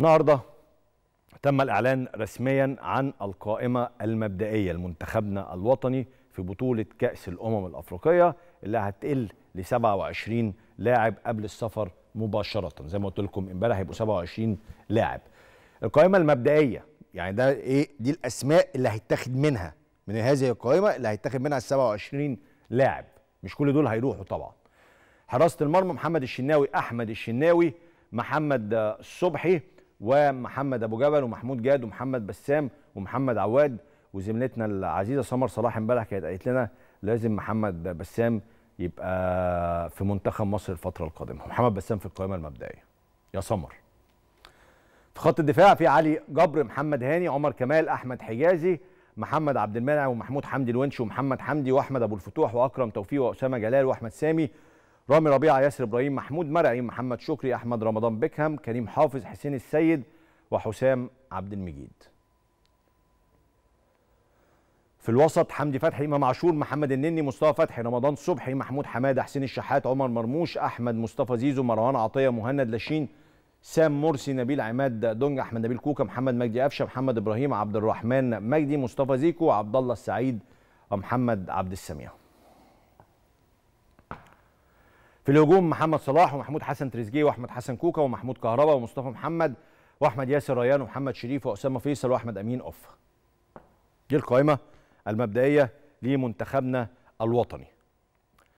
النهارده تم الإعلان رسميا عن القائمة المبدئية لمنتخبنا الوطني في بطولة كأس الأمم الأفريقية اللي هتقل ل 27 لاعب قبل السفر مباشرة زي ما قلت لكم امبارح هيبقوا 27 لاعب القائمة المبدئية يعني ده ايه دي الأسماء اللي هيتاخد منها من هذه القائمة اللي هيتاخد منها ال 27 لاعب مش كل دول هيروحوا طبعا حراسة المرمى محمد الشناوي أحمد الشناوي محمد الصبحي ومحمد ابو جبل ومحمود جاد ومحمد بسام ومحمد عواد وزميلتنا العزيزه سمر صلاح امبارح كانت قالت لنا لازم محمد بسام يبقى في منتخب مصر الفتره القادمه محمد بسام في القائمه المبدئيه يا سمر في خط الدفاع في علي جبر محمد هاني عمر كمال احمد حجازي محمد عبد المنعم ومحمود حمدي الونش ومحمد حمدي واحمد ابو الفتوح واكرم توفيق واسامه جلال واحمد سامي رامي ربيعه ياسر ابراهيم محمود مرعي محمد شكري احمد رمضان بيكهام كريم حافظ حسين السيد وحسام عبد المجيد في الوسط حمدي فتحي امام عاشور محمد النني مصطفى فتحي رمضان صبحي محمود حماده حسين الشحات عمر مرموش احمد مصطفى زيزو مروان عطيه مهند لاشين سام مرسي نبيل عماد دونج احمد نبيل كوكا محمد مجدي قفشه محمد ابراهيم عبد الرحمن مجدي مصطفى زيكو عبد الله السعيد ومحمد عبد السميع في الهجوم محمد صلاح ومحمود حسن تريزجيه واحمد حسن كوكا ومحمود كهربا ومصطفى محمد واحمد ياسر ريان ومحمد شريف واسامه فيصل واحمد امين اوف دي القائمه المبدئيه لمنتخبنا الوطني